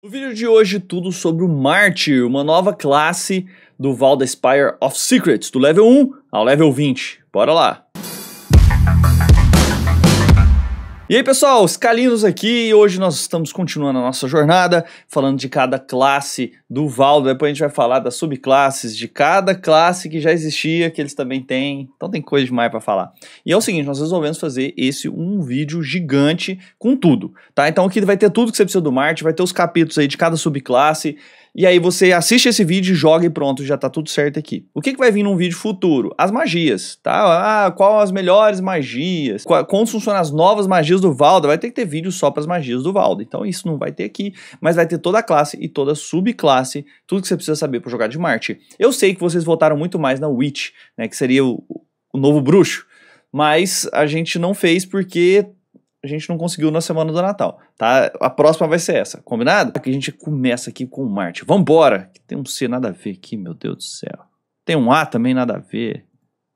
No vídeo de hoje, tudo sobre o Mártir, uma nova classe do Valda Spire of Secrets, do level 1 ao level 20. Bora lá! E aí pessoal, Scalinos aqui e hoje nós estamos continuando a nossa jornada falando de cada classe do Valdo, depois a gente vai falar das subclasses de cada classe que já existia, que eles também têm, então tem coisa demais para falar. E é o seguinte, nós resolvemos fazer esse um vídeo gigante com tudo, tá? Então aqui vai ter tudo que você precisa do Marte, vai ter os capítulos aí de cada subclasse, e aí você assiste esse vídeo, joga e pronto, já tá tudo certo aqui. O que, que vai vir num vídeo futuro? As magias, tá? Ah, qual as melhores magias? Qual, como funcionam as novas magias do Valda? Vai ter que ter vídeo só para as magias do Valda. Então isso não vai ter aqui, mas vai ter toda a classe e toda a subclasse, tudo que você precisa saber para jogar de Marte. Eu sei que vocês votaram muito mais na Witch, né, que seria o, o novo bruxo, mas a gente não fez porque a gente não conseguiu na semana do Natal, tá? A próxima vai ser essa, combinado? Porque a gente começa aqui com Marte. Vambora! Que tem um C nada a ver aqui, meu Deus do céu. Tem um A também nada a ver.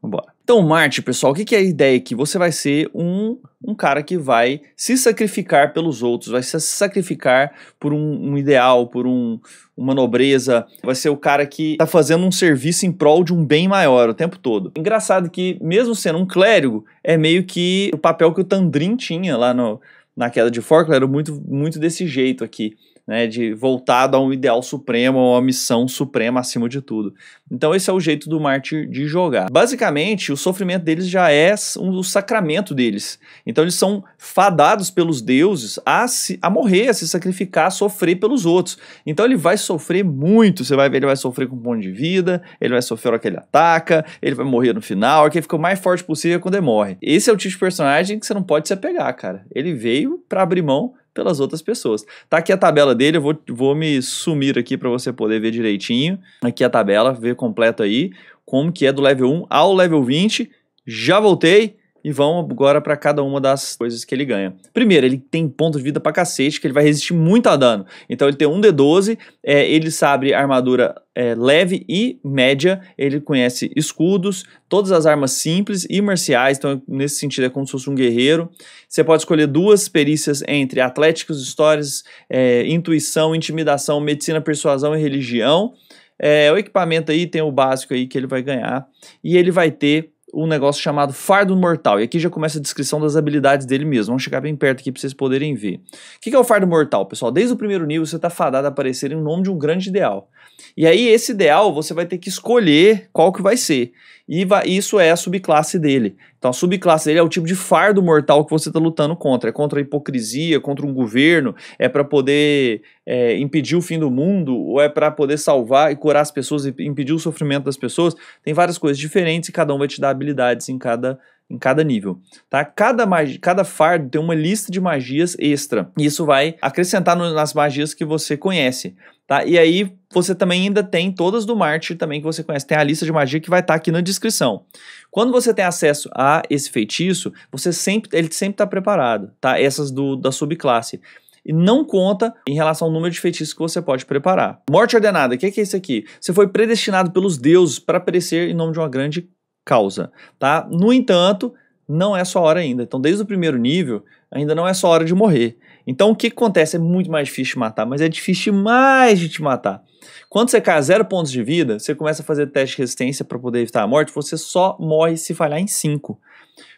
Vambora. Então, Marte, pessoal, o que, que é a ideia aqui? Você vai ser um, um cara que vai se sacrificar pelos outros, vai se sacrificar por um, um ideal, por um, uma nobreza, vai ser o cara que está fazendo um serviço em prol de um bem maior o tempo todo. Engraçado que, mesmo sendo um clérigo, é meio que o papel que o Tandrin tinha lá no, na queda de Forkler, era muito, muito desse jeito aqui né, de voltado a um ideal supremo, a uma missão suprema acima de tudo. Então esse é o jeito do mártir de jogar. Basicamente, o sofrimento deles já é um sacramento deles. Então eles são fadados pelos deuses a, se, a morrer, a se sacrificar, a sofrer pelos outros. Então ele vai sofrer muito, você vai ver, ele vai sofrer com um ponto de vida, ele vai sofrer a hora que ele ataca, ele vai morrer no final, a hora que ele fica o mais forte possível quando ele morre. Esse é o tipo de personagem que você não pode se apegar, cara. Ele veio para abrir mão pelas outras pessoas. Tá aqui a tabela dele, eu vou, vou me sumir aqui para você poder ver direitinho. Aqui a tabela, ver completo aí, como que é do level 1 ao level 20. Já voltei. E vão agora para cada uma das coisas que ele ganha. Primeiro, ele tem ponto de vida pra cacete, que ele vai resistir muito a dano. Então ele tem um D12, é, ele sabe armadura é, leve e média, ele conhece escudos, todas as armas simples e marciais, então nesse sentido é como se fosse um guerreiro. Você pode escolher duas perícias entre atléticos, histórias, é, intuição, intimidação, medicina, persuasão e religião. É, o equipamento aí tem o básico aí que ele vai ganhar e ele vai ter um negócio chamado Fardo Mortal. E aqui já começa a descrição das habilidades dele mesmo. Vamos chegar bem perto aqui para vocês poderem ver. O que é o Fardo Mortal, pessoal? Desde o primeiro nível você está fadado a aparecer em nome de um grande ideal. E aí esse ideal você vai ter que escolher qual que vai ser. E vai, isso é a subclasse dele. Então a subclasse dele é o tipo de fardo mortal que você está lutando contra. É contra a hipocrisia, contra um governo, é para poder é, impedir o fim do mundo, ou é para poder salvar e curar as pessoas, e impedir o sofrimento das pessoas. Tem várias coisas diferentes e cada um vai te dar habilidades em cada em cada nível, tá? Cada, magia, cada fardo tem uma lista de magias extra, e isso vai acrescentar no, nas magias que você conhece, tá? E aí você também ainda tem todas do Marte também que você conhece, tem a lista de magia que vai estar tá aqui na descrição. Quando você tem acesso a esse feitiço, você sempre, ele sempre está preparado, tá? Essas do, da subclasse e não conta em relação ao número de feitiços que você pode preparar. Morte ordenada, o que, que é isso aqui? Você foi predestinado pelos deuses para perecer em nome de uma grande causa, tá? No entanto, não é só hora ainda. Então, desde o primeiro nível, ainda não é só hora de morrer. Então, o que, acontece? É muito mais difícil matar, mas é difícil mais de te matar. Quando você cai a zero pontos de vida, você começa a fazer teste de resistência para poder evitar a morte, você só morre se falhar em cinco.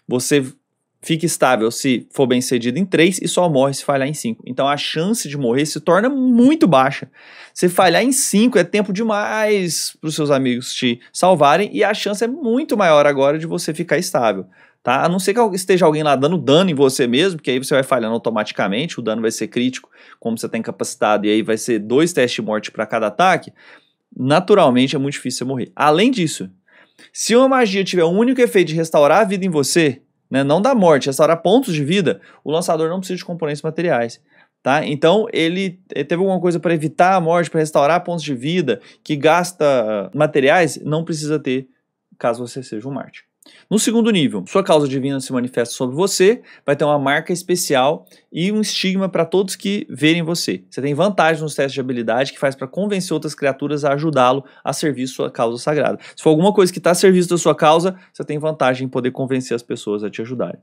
Você fica estável se for bem cedido em 3 e só morre se falhar em 5. Então a chance de morrer se torna muito baixa. Se falhar em 5 é tempo demais para os seus amigos te salvarem e a chance é muito maior agora de você ficar estável. Tá? A não ser que esteja alguém lá dando dano em você mesmo, que aí você vai falhando automaticamente, o dano vai ser crítico, como você está incapacitado, e aí vai ser dois testes de morte para cada ataque. Naturalmente é muito difícil você morrer. Além disso, se uma magia tiver um único efeito de restaurar a vida em você, né? não da morte, restaurar é pontos de vida, o lançador não precisa de componentes materiais. Tá? Então, ele, ele eh, teve alguma coisa para evitar a morte, para restaurar pontos de vida, que gasta materiais, não precisa ter, caso você seja um Marte. No segundo nível, sua causa divina se manifesta sobre você, vai ter uma marca especial e um estigma para todos que verem você. Você tem vantagem nos testes de habilidade que faz para convencer outras criaturas a ajudá-lo a servir sua causa sagrada. Se for alguma coisa que está a serviço da sua causa, você tem vantagem em poder convencer as pessoas a te ajudarem.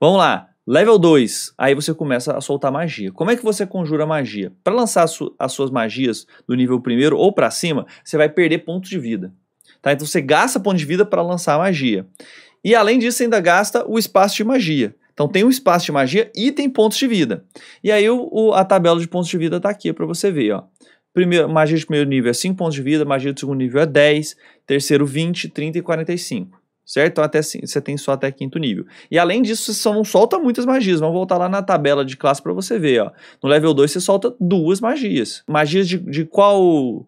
Vamos lá, Level 2, aí você começa a soltar magia. Como é que você conjura magia? Para lançar as suas magias do nível 1 ou para cima, você vai perder pontos de vida. Tá? Então você gasta ponto de vida para lançar magia. E além disso, você ainda gasta o espaço de magia. Então tem um espaço de magia e tem pontos de vida. E aí o, o, a tabela de pontos de vida está aqui para você ver. Ó. Primeiro, magia de primeiro nível é 5 pontos de vida, magia de segundo nível é 10, terceiro 20, 30 e 45. Certo? Então até, você tem só até quinto nível. E além disso, você só não solta muitas magias. Vamos voltar lá na tabela de classe para você ver. Ó. No level 2 você solta duas magias. Magias de, de qual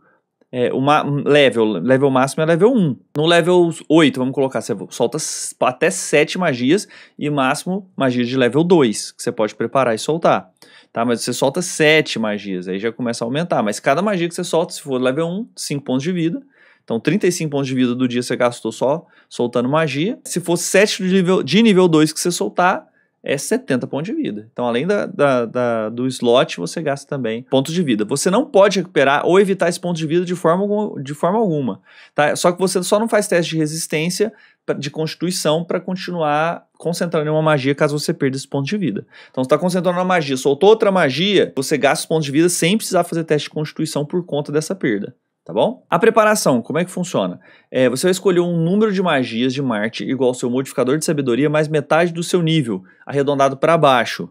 é, uma level, level máximo é level 1. No level 8, vamos colocar, você solta até 7 magias e máximo magias de level 2, que você pode preparar e soltar. Tá? Mas você solta 7 magias, aí já começa a aumentar. Mas cada magia que você solta, se for level 1, 5 pontos de vida. Então, 35 pontos de vida do dia você gastou só soltando magia. Se for 7 de nível, de nível 2 que você soltar, é 70 pontos de vida. Então, além da, da, da, do slot, você gasta também pontos de vida. Você não pode recuperar ou evitar esse ponto de vida de forma, de forma alguma. Tá? Só que você só não faz teste de resistência de constituição para continuar concentrando em uma magia caso você perda esse ponto de vida. Então você está concentrando na magia, soltou outra magia, você gasta os pontos de vida sem precisar fazer teste de constituição por conta dessa perda tá bom? A preparação, como é que funciona? É, você vai escolher um número de magias de Marte igual ao seu modificador de sabedoria mais metade do seu nível, arredondado para baixo,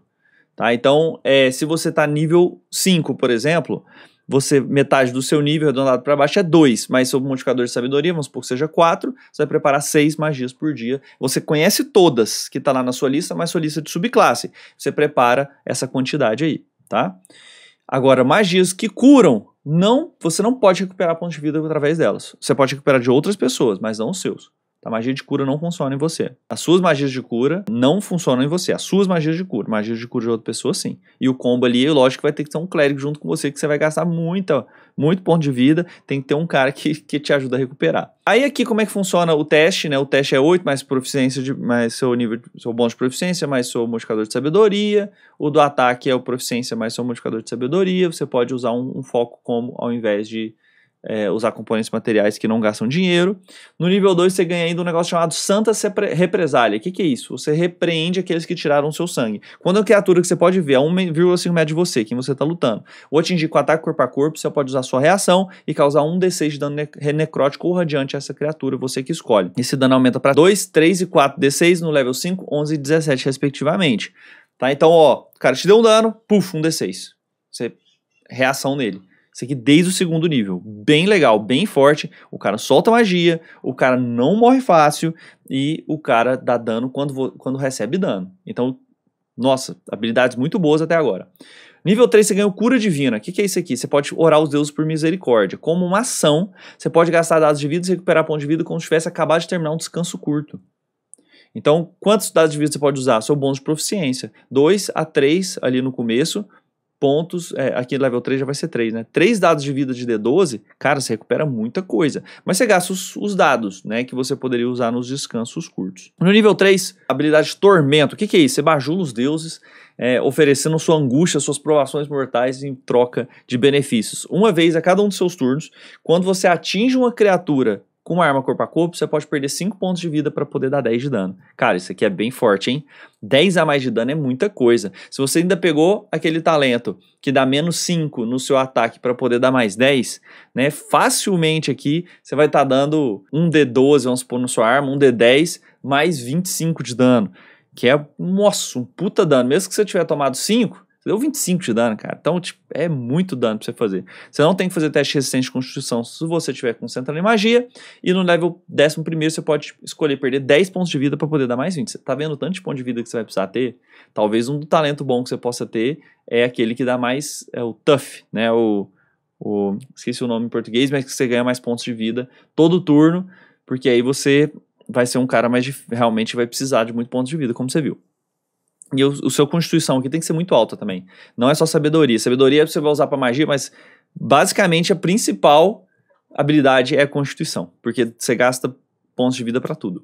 tá? Então, é, se você está nível 5, por exemplo, você metade do seu nível arredondado para baixo é 2, mas seu modificador de sabedoria, vamos supor que seja 4, você vai preparar 6 magias por dia. Você conhece todas que está lá na sua lista, mas sua lista é de subclasse. Você prepara essa quantidade aí, tá? Agora, magias que curam não, você não pode recuperar pontos de vida através delas. Você pode recuperar de outras pessoas, mas não os seus. A magia de cura não funciona em você. As suas magias de cura não funcionam em você. As suas magias de cura. Magias de cura de outra pessoa, sim. E o combo ali, lógico vai ter que ter um clérigo junto com você, que você vai gastar muita, muito ponto de vida. Tem que ter um cara que, que te ajuda a recuperar. Aí aqui, como é que funciona o teste, né? O teste é 8, mais proficiência, de, mais seu nível, seu bônus de proficiência, mais seu modificador de sabedoria. O do ataque é o proficiência, mais seu modificador de sabedoria. Você pode usar um, um foco como ao invés de é, usar componentes materiais que não gastam dinheiro. No nível 2, você ganha ainda um negócio chamado Santa Represália. O que, que, é isso? Você repreende aqueles que tiraram seu sangue. Quando é a criatura que você pode ver a 1,5 metro de você, quem você está lutando, ou atingir com ataque corpo a corpo, você pode usar sua reação e causar um D6 de dano ne necrótico ou radiante a essa criatura, você que escolhe. Esse dano aumenta para 2, 3 e 4 D6 no level 5, 11 e 17, respectivamente. Tá? Então, ó, o cara te deu um dano, puf, um D6. Você reação nele. Isso aqui desde o segundo nível. Bem legal, bem forte. O cara solta magia, o cara não morre fácil e o cara dá dano quando, quando recebe dano. Então, nossa, habilidades muito boas até agora. Nível 3 você ganhou cura divina. O que, que, é isso aqui? Você pode orar os deuses por misericórdia. Como uma ação, você pode gastar dados de vida e recuperar ponto de vida como se tivesse acabado de terminar um descanso curto. Então, quantos dados de vida você pode usar? Seu bônus de proficiência. 2 a 3 ali no começo, pontos, é, aqui level 3 já vai ser 3, né? 3 dados de vida de D12, cara, você recupera muita coisa. Mas você gasta os, os dados, né, que você poderia usar nos descansos curtos. No nível 3, habilidade Tormento. O que, que é isso? Você bajula os deuses, é, oferecendo sua angústia, suas provações mortais em troca de benefícios. Uma vez a cada um dos seus turnos, quando você atinge uma criatura com uma arma corpo a corpo, você pode perder 5 pontos de vida para poder dar 10 de dano. Cara, isso aqui é bem forte, hein? 10 a mais de dano é muita coisa. Se você ainda pegou aquele talento que dá menos 5 no seu ataque para poder dar mais 10, né? Facilmente aqui você vai estar tá dando um D12, vamos supor, na sua arma, um D10, mais 25 de dano. Que é, nossa, um puta dano. Mesmo que você tiver tomado 5, você deu 25 de dano, cara. Então, tipo, é muito dano pra você fazer. Você não tem que fazer teste resistente de constituição se você tiver concentrado em magia. E no level 11 você pode escolher perder 10 pontos de vida para poder dar mais 20. Você tá vendo o tanto de ponto de vida que você vai precisar ter? Talvez um talento bom que você possa ter é aquele que dá mais. É o tough, né? O, o. Esqueci o nome em português, mas que você ganha mais pontos de vida todo turno. Porque aí você vai ser um cara mais. Realmente vai precisar de muito pontos de vida, como você viu. E o, o seu constituição aqui tem que ser muito alta também. Não é só sabedoria. Sabedoria você vai usar para magia, mas basicamente a principal habilidade é a constituição, porque você gasta pontos de vida para tudo.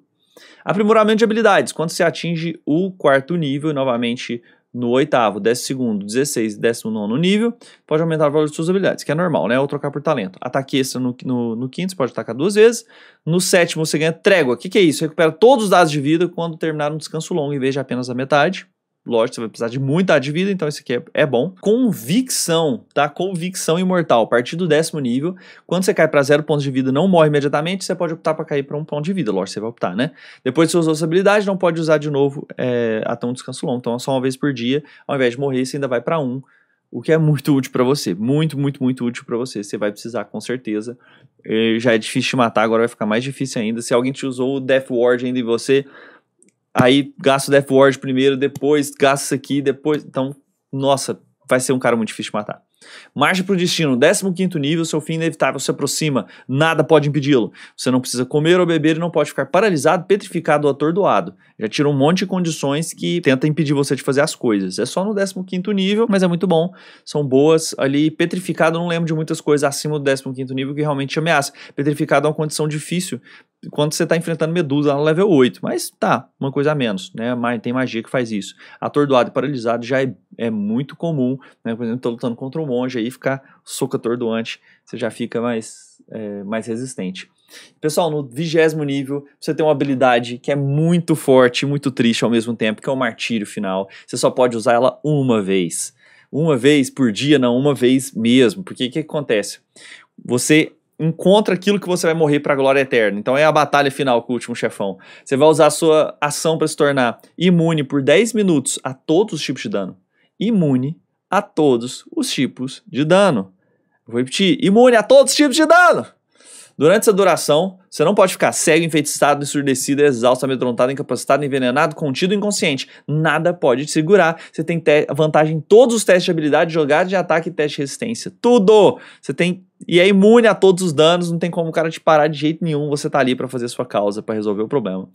Aprimoramento de habilidades. Quando você atinge o quarto nível, novamente no oitavo, décimo segundo, dezesseis décimo nono nível, pode aumentar o valor de suas habilidades, que é normal, né? Ou trocar por talento. Ataque extra no, no, no quinto, você pode atacar duas vezes. No sétimo, você ganha trégua. O que, que é isso? Recupera todos os dados de vida quando terminar um descanso longo, em vez de apenas a metade. Lógico, você vai precisar de muita de vida, então isso aqui é, é, bom. Convicção, tá? Convicção imortal. A partir do décimo nível, quando você cai para zero pontos de vida, não morre imediatamente, você pode optar para cair para um ponto de vida. Lógico, você vai optar, né? Depois que você usou essa habilidade, não pode usar de novo é, até um descanso longo. Então, é só uma vez por dia. Ao invés de morrer, você ainda vai para um o que é muito útil para você, muito, muito, muito útil para você. Você vai precisar com certeza. Eh, já é difícil te matar, agora vai ficar mais difícil ainda. Se alguém te usou o Death Ward ainda e você aí gasta o Death Ward primeiro, depois gasta isso aqui, depois. Então, nossa, vai ser um cara muito difícil de matar. Marche para o destino, 15 nível, seu fim inevitável se aproxima, nada pode impedi-lo. Você não precisa comer ou beber e não pode ficar paralisado, petrificado ou atordoado. Já tira um monte de condições que tenta impedir você de fazer as coisas. É só no 15 nível, mas é muito bom. São boas ali. Petrificado, não lembro de muitas coisas acima do 15 nível que realmente te ameaça. Petrificado é uma condição difícil quando você está enfrentando Medusa no level 8, mas tá, uma coisa a menos, né? Tem magia que faz isso. Atordoado e paralisado já é é muito comum, né? Por exemplo, tô lutando contra um monge aí, ficar soco atordoante, você já fica mais, é, mais resistente. Pessoal, no vigésimo nível, você tem uma habilidade que é muito forte muito triste ao mesmo tempo, que é o martírio final. Você só pode usar ela uma vez. Uma vez por dia, não uma vez mesmo. Porque o que, que acontece? Você encontra aquilo que você vai morrer para a glória eterna. Então é a batalha final com o último chefão. Você vai usar a sua ação para se tornar imune por 10 minutos a todos os tipos de dano imune a todos os tipos de dano. vou repetir: imune a todos os tipos de dano. Durante essa duração, você não pode ficar cego, enfeitiçado, ensurdecido, exausto, amedrontado, incapacitado, envenenado, contido, inconsciente. Nada pode te segurar. Você tem vantagem em todos os testes de habilidade, jogada de ataque e teste de resistência. Tudo! Você tem. E é imune a todos os danos, não tem como o cara te parar de jeito nenhum. Você tá ali para fazer a sua causa, para resolver o problema.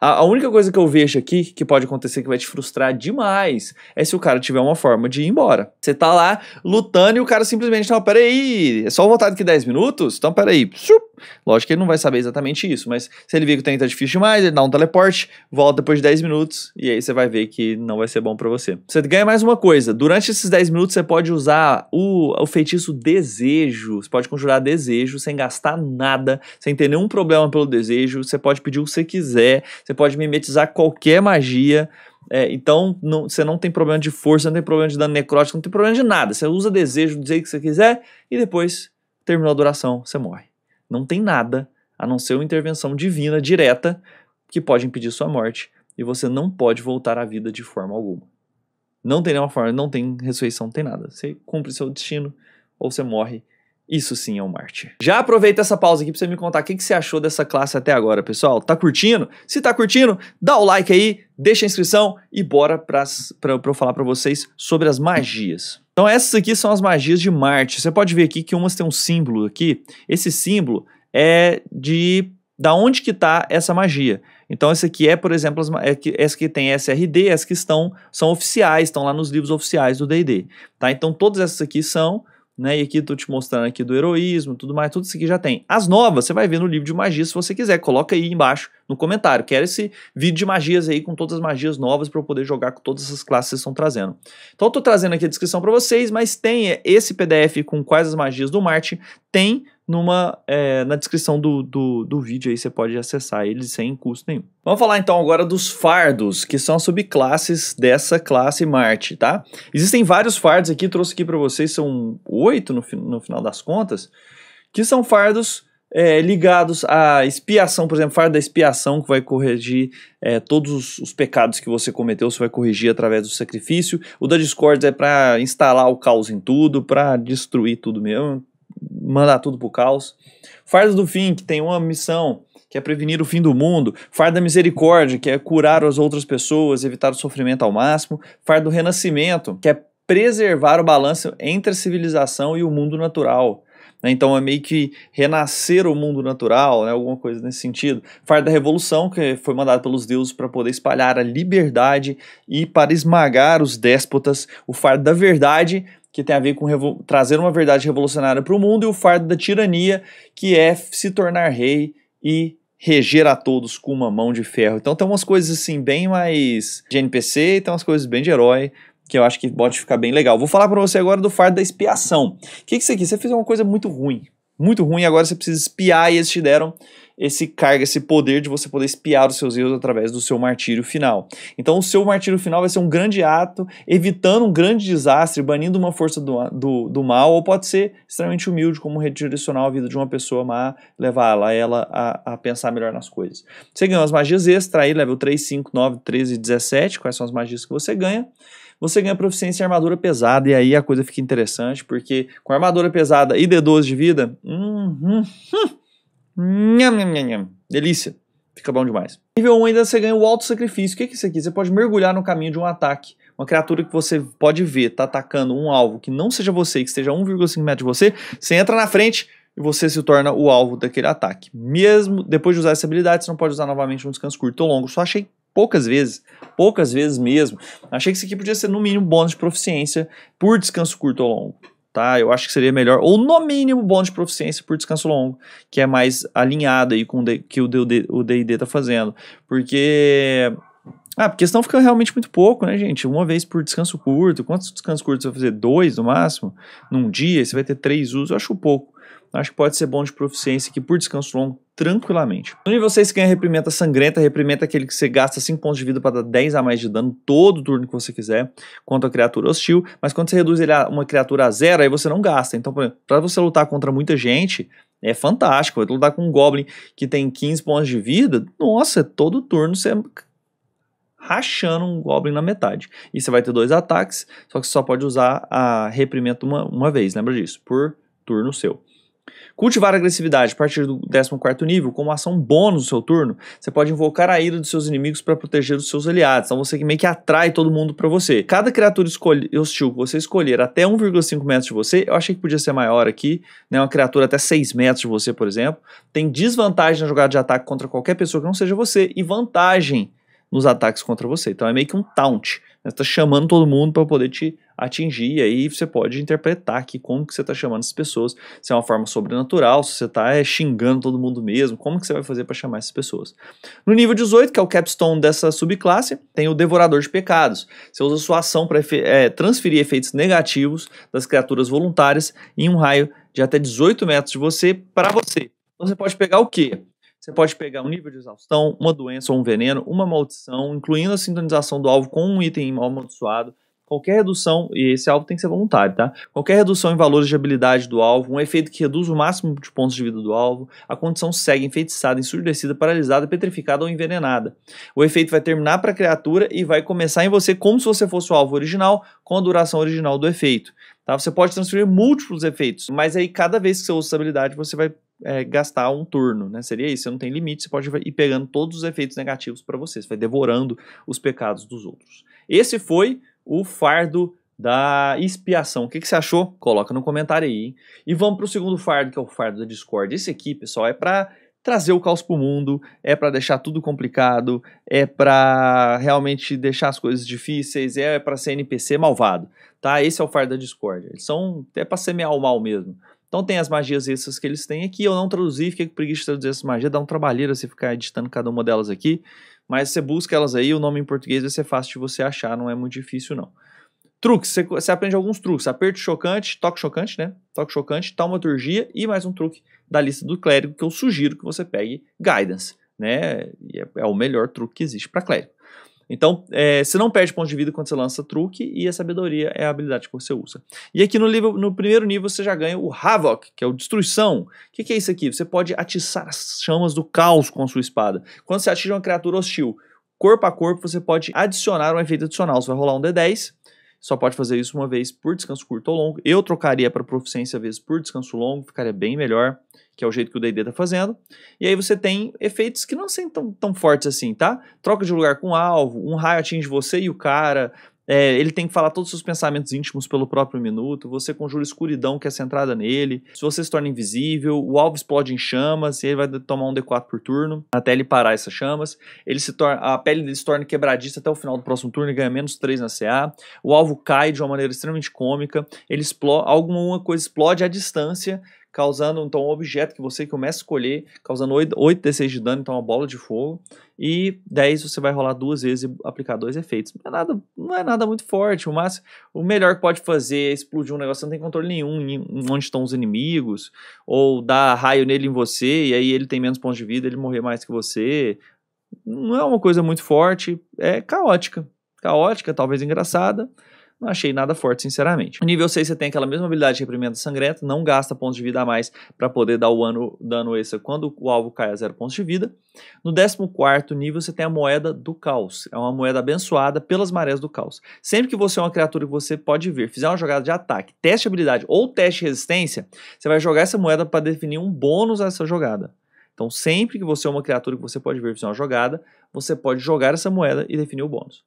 A, única coisa que eu vejo aqui que pode acontecer que vai te frustrar demais é se o cara tiver uma forma de ir embora. Você tá lá lutando e o cara simplesmente, não, peraí, é só voltar daqui 10 minutos? Então peraí, chup, Lógico que ele não vai saber exatamente isso, mas se ele vir que o trem tá difícil demais, ele dá um teleporte, volta depois de 10 minutos e aí você vai ver que não vai ser bom para você. Você ganha mais uma coisa, durante esses 10 minutos você pode usar o, o feitiço desejo, você pode conjurar desejo sem gastar nada, sem ter nenhum problema pelo desejo, você pode pedir o que você quiser, você pode mimetizar qualquer magia, é, então, não, você não tem problema de força, não tem problema de dano necrótico, não tem problema de nada. Você usa desejo do jeito que você quiser e depois terminou a duração, você morre. Não tem nada a não ser uma intervenção divina direta que pode impedir sua morte e você não pode voltar à vida de forma alguma. Não tem nenhuma forma, não tem ressurreição, não tem nada. Você cumpre seu destino ou você morre isso sim é um mártir. Já aproveita essa pausa aqui pra você me contar o que, que você achou dessa classe até agora, pessoal. Tá curtindo? Se tá curtindo, dá o like aí, deixa a inscrição e bora para pra, pra eu falar pra vocês sobre as magias. Então essas aqui são as magias de Marte. Você pode ver aqui que umas tem um símbolo aqui. Esse símbolo é de da onde que está essa magia. Então, esse aqui é, por exemplo, as, é que, essa que tem SRD, as que estão, são oficiais, estão lá nos livros oficiais do D&D. Tá? Então, todas essas aqui são né? E aqui estou te mostrando aqui do heroísmo, tudo mais, tudo isso aqui já tem. As novas você vai ver no livro de magia se você quiser, coloca aí embaixo no comentário. Quero esse vídeo de magias aí com todas as magias novas para eu poder jogar com todas essas classes que vocês estão trazendo. Então eu tô trazendo aqui a descrição para vocês, mas tem é, esse PDF com quais as magias do Marte, tem numa, é, na descrição do, do, do, vídeo aí você pode acessar ele sem custo nenhum. Vamos falar então agora dos fardos, que são subclasses dessa classe Marte, tá? Existem vários fardos aqui, trouxe aqui para vocês, são oito no, no final das contas, que são fardos é, ligados à expiação, por exemplo, fardo da expiação, que vai corrigir é, todos os, os, pecados que você cometeu, você vai corrigir através do sacrifício. O da discórdia é para instalar o caos em tudo, para destruir tudo mesmo, mandar tudo para o caos. Fardo do fim, que tem uma missão, que é prevenir o fim do mundo. Fardo da misericórdia, que é curar as outras pessoas, evitar o sofrimento ao máximo. Fardo do renascimento, que é preservar o balanço entre a civilização e o mundo natural né? Então é meio que renascer o mundo natural, né? alguma coisa nesse sentido. Fardo da Revolução, que foi mandado pelos deuses para poder espalhar a liberdade e para esmagar os déspotas. O fardo da verdade, que tem a ver com trazer uma verdade revolucionária para o mundo, e o fardo da tirania, que é se tornar rei e reger a todos com uma mão de ferro. Então tem umas coisas assim bem mais de NPC e tem umas coisas bem de herói, que eu acho que pode ficar bem legal. Vou falar para você agora do fardo da expiação. O que, que é isso aqui? Você fez uma coisa muito ruim, muito ruim, agora você precisa espiar e eles te deram esse carga, esse poder de você poder espiar os seus erros através do seu martírio final. Então o seu martírio final vai ser um grande ato, evitando um grande desastre, banindo uma força do, do, do mal, ou pode ser extremamente humilde, como redirecionar a vida de uma pessoa má, levá ela, ela a, a pensar melhor nas coisas. Você ganhou as magias extra aí, level 3, 5, 9, 13 e 17, quais são as magias que você ganha você ganha proficiência em armadura pesada, e aí a coisa fica interessante, porque com armadura pesada e D12 de vida, uhum, hum, hum, hum, nham, nham, nham, delícia, fica bom demais. Nível 1 ainda você ganha o alto sacrifício, o que é isso aqui? Você pode mergulhar no caminho de um ataque, uma criatura que você pode ver tá atacando um alvo que não seja você, que esteja 1,5 metros de você, você entra na frente e você se torna o alvo daquele ataque. Mesmo depois de usar essa habilidade, você não pode usar novamente um descanso curto ou longo. Só achei poucas vezes, poucas vezes mesmo. Achei que isso aqui podia ser no mínimo bônus de proficiência por descanso curto ou longo. Tá, eu acho que seria melhor, ou no mínimo bônus de proficiência por descanso longo, que é mais alinhado aí com o que o D&D tá fazendo, porque ah, porque senão fica realmente muito pouco, né, gente? Uma vez por descanso curto. Quantos descansos curtos você vai fazer? Dois no máximo? Num dia? Você vai ter três usos? Eu acho pouco acho que pode ser bom de proficiência aqui por descanso longo tranquilamente. No nível 6 você ganha reprimenta sangrenta, reprimenta aquele que você gasta 5 pontos de vida para dar 10 a mais de dano todo turno que você quiser contra a criatura hostil, mas quando você reduz ele a uma criatura a zero, aí você não gasta. Então, para você lutar contra muita gente, é fantástico. Vai lutar com um goblin que tem 15 pontos de vida, nossa, todo turno você rachando um Goblin na metade. E você vai ter dois ataques, só que você só pode usar a reprimento uma, uma vez, lembra disso? Por turno seu. Cultivar agressividade a partir do 14 nível, como ação bônus no seu turno, você pode invocar a ira dos seus inimigos para proteger os seus aliados. Então você meio que atrai todo mundo para você. Cada criatura hostil que você escolher até 1,5 metros de você, eu achei que podia ser maior aqui, né? Uma criatura até 6 metros de você, por exemplo, tem desvantagem na jogada de ataque contra qualquer pessoa que não seja você e vantagem nos ataques contra você. Então é meio que um taunt. Né? Você está chamando todo mundo para poder te atingir, e aí você pode interpretar que como que você está chamando essas pessoas, se é uma forma sobrenatural, se você está é, eh, xingando todo mundo mesmo, como que você vai fazer para chamar essas pessoas. No nível 18, que é o capstone dessa subclasse, tem o devorador de pecados. Você usa sua ação para é, eh, transferir efeitos negativos das criaturas voluntárias em um raio de até 18 metros de você para você. Então você pode pegar o quê? Você pode pegar um nível de exaustão, uma doença ou um veneno, uma maldição, incluindo a sintonização do alvo com um item amaldiçoado, qualquer redução, e esse alvo tem que ser voluntário, tá? Qualquer redução em valores de habilidade do alvo, um efeito que reduz o máximo de pontos de vida do alvo, a condição segue enfeitiçada, ensurdecida, paralisada, petrificada ou envenenada. O efeito vai terminar para a criatura e vai começar em você como se você fosse o alvo original, com a duração original do efeito. Tá? Você pode transferir múltiplos efeitos, mas aí cada vez que você usa essa habilidade, você vai é, gastar um turno, né? Seria isso. Você não tem limite, você pode ir pegando todos os efeitos negativos para você. Você vai devorando os pecados dos outros. Esse foi o fardo da expiação. O que, que você achou? Coloca no comentário aí. Hein? E vamos para o segundo fardo, que é o fardo da Discord. Esse aqui, pessoal, é para trazer o caos para o mundo, é para deixar tudo complicado, é para realmente deixar as coisas difíceis, é para ser NPC malvado, tá? Esse é o fardo da Discord. Eles são até para semear o mal mesmo. Então tem as magias essas que eles têm aqui. Eu não traduzi, fiquei com preguiça de traduzir essas magias, dá um trabalheiro você ficar editando cada uma delas aqui. Mas você busca elas aí, o nome em português vai ser fácil de você achar, não é muito difícil não. Truques, você, você aprende alguns truques. Aperto chocante, toque chocante, né? Toque chocante, taumaturgia e mais um truque da lista do clérigo que eu sugiro que você pegue Guidance, né? É, é o melhor truque que existe para clérigo. Então, é, você não perde ponto de vida quando você lança truque, e a sabedoria é a habilidade que você usa. E aqui no, nível, no primeiro nível você já ganha o Havoc, que é o Destruição. O que, que é isso aqui? Você pode atiçar as chamas do caos com a sua espada. Quando você atinge uma criatura hostil, corpo a corpo, você pode adicionar um efeito adicional. Você vai rolar um D10, só pode fazer isso uma vez por descanso curto ou longo. Eu trocaria para proficiência vezes por descanso longo, ficaria bem melhor que é o jeito que o D&D tá fazendo. E aí você tem efeitos que não são tão, tão fortes assim, tá? Troca de lugar com o alvo, um raio atinge você e o cara, é, ele tem que falar todos os seus pensamentos íntimos pelo próprio minuto, você conjura escuridão que é centrada nele, se você se torna invisível, o alvo explode em chamas e ele vai tomar um D4 por turno até ele parar essas chamas, ele se torna, a pele dele se torna quebradiça até o final do próximo turno e ganha menos 3 na CA, o alvo cai de uma maneira extremamente cômica, ele explode, alguma coisa explode à distância causando então um objeto que você começa a escolher, causando 8, 8 D6 de dano, então uma bola de fogo. E 10 você vai rolar duas vezes e aplicar dois efeitos. Não é nada, não é nada muito forte. O, máximo, o melhor que pode fazer é explodir um negócio, você não tem controle nenhum em onde estão os inimigos, ou dar raio nele em você, e aí ele tem menos pontos de vida, ele morrer mais que você. Não é uma coisa muito forte, é caótica. Caótica, talvez engraçada, não achei nada forte, sinceramente. No nível 6, você tem aquela mesma habilidade de reprimenda sangrenta, não gasta pontos de vida a mais para poder dar o ano, dano extra quando o alvo cai a zero pontos de vida. No 14 nível, você tem a moeda do caos. É uma moeda abençoada pelas marés do caos. Sempre que você é uma criatura que você pode ver, fizer uma jogada de ataque, teste habilidade ou teste resistência, você vai jogar essa moeda para definir um bônus a essa jogada. Então, sempre que você é uma criatura que você pode ver uma jogada, você pode jogar essa moeda e definir o bônus.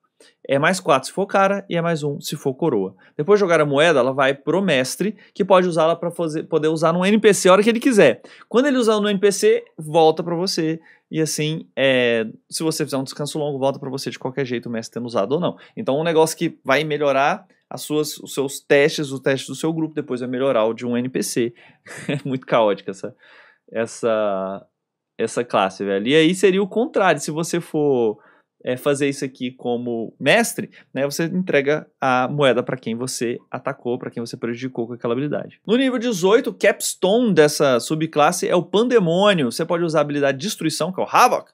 É mais 4 se for cara e é mais 1 se for coroa. Depois de jogar a moeda, ela vai pro mestre, que pode usá-la para poder usar num NPC a hora que ele quiser. Quando ele usar no NPC, volta para você. E assim, é, se você fizer um descanso longo, volta para você de qualquer jeito, o mestre tendo usado ou não. Então, é um negócio que vai melhorar as suas, os seus testes, os testes do seu grupo, depois vai melhorar o de um NPC. É muito caótico essa, essa, essa classe, velho. E aí seria o contrário, se você for é, fazer isso aqui como mestre, né, você entrega a moeda para quem você atacou, para quem você prejudicou com aquela habilidade. No nível 18, o capstone dessa subclasse é o Pandemônio. Você pode usar a habilidade de Destruição, que é o Havoc,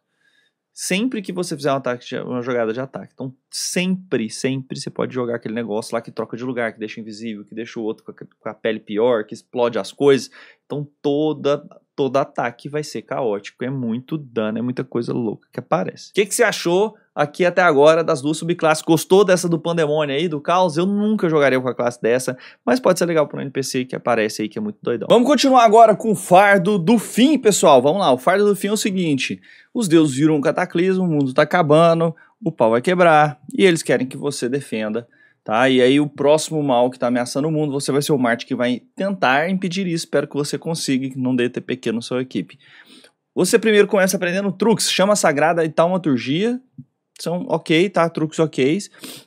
sempre que você fizer um ataque uma jogada de ataque. Então, sempre, sempre você pode jogar aquele negócio lá que troca de lugar, que deixa invisível, que deixa o outro com a pele pior, que explode as coisas. Então, toda todo ataque vai ser caótico. É muito dano, é muita coisa louca que aparece. O que, que você achou aqui até agora das duas subclasses? Gostou dessa do Pandemônio aí, do Caos? Eu nunca jogaria com a classe dessa, mas pode ser legal para um NPC que aparece aí, que é muito doidão. Vamos continuar agora com o Fardo do Fim, pessoal. Vamos lá, o Fardo do Fim é o seguinte. Os deuses viram um cataclismo, o mundo tá acabando, o pau vai quebrar, e eles querem que você defenda Tá? E aí o próximo mal que está ameaçando o mundo, você vai ser o Marte que vai tentar impedir isso. Espero que você consiga, que não dê TPQ na sua equipe. Você primeiro começa aprendendo truques, chama sagrada e taumaturgia. São ok, tá? Truques ok.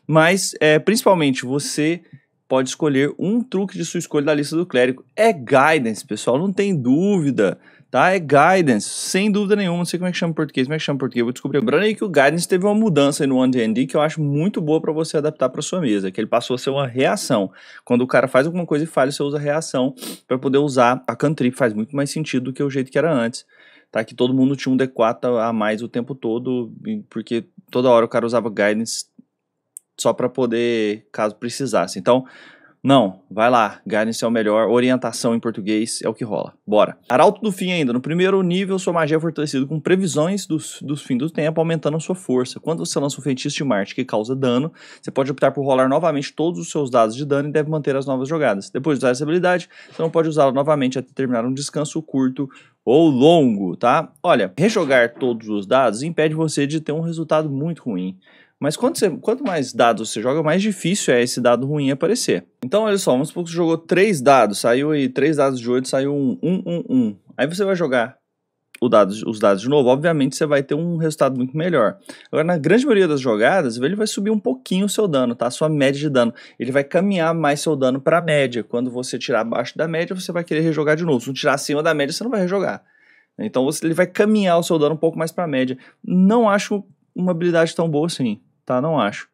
Mas, é, principalmente, você pode escolher um truque de sua escolha da lista do clérigo. É guidance, pessoal, não tem dúvida tá? É guidance, sem dúvida nenhuma. Não sei como é que chama em português, como é que chama em português, eu vou descobrir. Lembrando aí que o guidance teve uma mudança no OneDND que eu acho muito boa para você adaptar para sua mesa, que ele passou a ser uma reação. Quando o cara faz alguma coisa e falha, você usa reação para poder usar a cantrip, faz muito mais sentido do que o jeito que era antes. Tá, que todo mundo tinha um D4 a mais o tempo todo, porque toda hora o cara usava guidance só para poder, caso precisasse. Então, não, vai lá, Guidance é o melhor, orientação em português é o que rola. Bora. Arauto do fim ainda, no primeiro nível, sua magia é fortalecida com previsões dos, dos fins do tempo, aumentando sua força. Quando você lança um feitiço de Marte que causa dano, você pode optar por rolar novamente todos os seus dados de dano e deve manter as novas jogadas. Depois de usar essa habilidade, você não pode usá-la novamente até terminar um descanso curto ou longo, tá? Olha, rejogar todos os dados impede você de ter um resultado muito ruim. Mas quanto, você, quanto mais dados você joga, mais difícil é esse dado ruim aparecer. Então, olha só, vamos supor que você jogou três dados, saiu aí três dados de 8, saiu um 1, um, 1, um, Aí você vai jogar Dado, os dados de novo, obviamente você vai ter um resultado muito melhor. Agora, na grande maioria das jogadas, ele vai subir um pouquinho o seu dano, tá? A sua média de dano. Ele vai caminhar mais seu dano para a média. Quando você tirar abaixo da média, você vai querer rejogar de novo. Se não tirar acima da média, você não vai rejogar. Então, você, ele vai caminhar o seu dano um pouco mais para a média. Não acho uma habilidade tão boa assim tá? Não acho.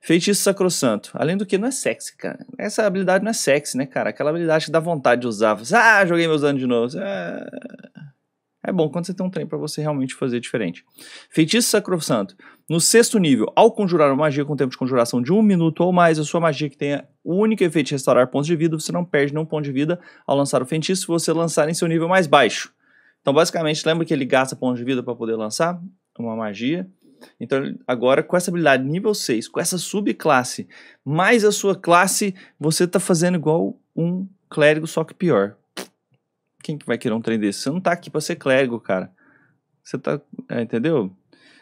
Feitiço Sacrosanto. Além do que, não é sexy, cara. Essa habilidade não é sexy, né, cara? Aquela habilidade que dá vontade de usar. Você, ah, joguei meus anos de novo. Ah. É bom quando você tem um trem para você realmente fazer diferente. Feitiço Sacrosanto. No sexto nível, ao conjurar uma magia com tempo de conjuração de um minuto ou mais, a sua magia que tenha o único efeito de restaurar pontos de vida, você não perde nenhum ponto de vida ao lançar o feitiço se você lançar em seu nível mais baixo. Então, basicamente, lembra que ele gasta pontos de vida para poder lançar uma magia? Então, agora com essa habilidade nível 6, com essa subclasse, mais a sua classe, você está fazendo igual um clérigo, só que pior. Quem que vai querer um trem desse? Você não tá aqui para ser clérigo, cara. Você tá. É, entendeu?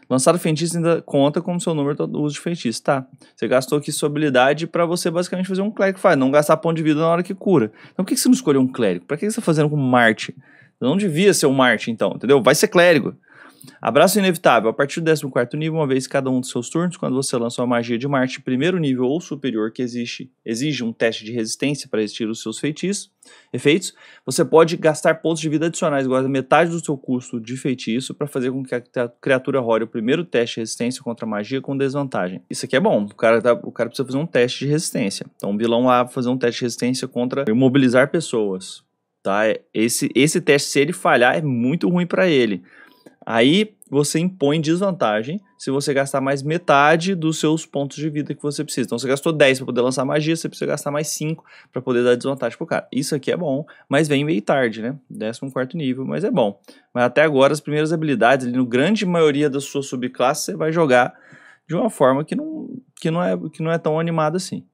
Lançado feitiço ainda conta como seu número do uso de feitiço, tá? Você gastou aqui sua habilidade para você basicamente fazer um clérigo faz, não gastar ponto de vida na hora que cura. Então por que você não escolheu um clérigo? Pra que você tá fazendo com Marte? Não devia ser um Marte, então, entendeu? Vai ser clérigo. Abraço inevitável. A partir do 14 nível, uma vez cada um dos seus turnos, quando você lança uma magia de Marte primeiro nível ou superior que existe, exige um teste de resistência para existir os seus feitiços, efeitos, você pode gastar pontos de vida adicionais igual a metade do seu custo de feitiço para fazer com que a criatura role o primeiro teste de resistência contra magia com desvantagem. Isso aqui é bom. O cara, tá, o cara precisa fazer um teste de resistência. Então o vilão vai fazer um teste de resistência contra imobilizar pessoas. Tá? É, esse, esse teste, se ele falhar, é muito ruim para ele. Aí você impõe desvantagem se você gastar mais metade dos seus pontos de vida que você precisa. Então você gastou 10 para poder lançar magia, você precisa gastar mais 5 para poder dar desvantagem pro cara. Isso aqui é bom, mas vem meio tarde, né? 14 nível, mas é bom. Mas até agora as primeiras habilidades, ali, no grande maioria da sua subclasse, você vai jogar de uma forma que não, que não, é, que não é tão animada assim.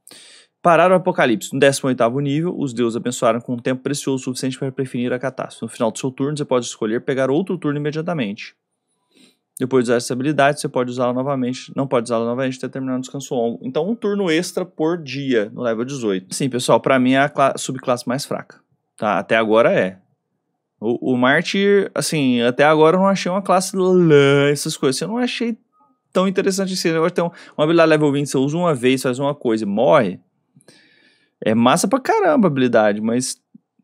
Pararam o apocalipse. No 18 nível, os deuses abençoaram com um tempo precioso suficiente para prevenir a catástrofe. No final do seu turno, você pode escolher pegar outro turno imediatamente. Depois de usar essa habilidade, você pode usá-la novamente, não pode usá-la novamente até terminar um descanso longo. Então, um turno extra por dia no level 18. Sim, pessoal, para mim é a subclasse mais fraca. Tá, até agora é. O, o Mártir, assim, até agora eu não achei uma classe lã, essas coisas. Eu não achei tão interessante esse negócio. Tem uma habilidade level 20, você usa uma vez, faz uma coisa e morre é massa pra caramba a habilidade, mas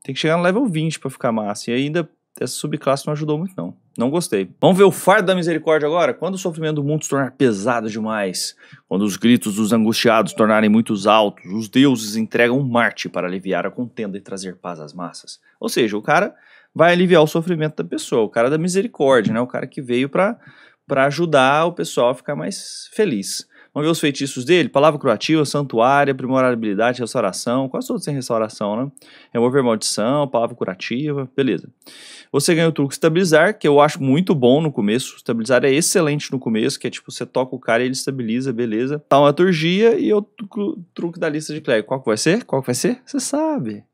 tem que chegar no level 20 pra ficar massa. E ainda essa subclasse não ajudou muito, não. Não gostei. Vamos ver o fardo da misericórdia agora? Quando o sofrimento do mundo se tornar pesado demais, quando os gritos dos angustiados tornarem muito altos, os deuses entregam Marte para aliviar a contenda e trazer paz às massas. Ou seja, o cara vai aliviar o sofrimento da pessoa, o cara da misericórdia, né? O cara que veio para ajudar o pessoal a ficar mais feliz. Vamos ver os feitiços dele? Palavra curativa, santuário, aprimorar habilidade, restauração. Quase todos têm restauração, né? Remover é maldição, palavra curativa, beleza. Você ganha o truque estabilizar, que eu acho muito bom no começo. Estabilizar é excelente no começo, que é tipo, você toca o cara e ele estabiliza, beleza. Taumaturgia tá e o truque da lista de clérigo. Qual que vai ser? Qual que vai ser? Você sabe.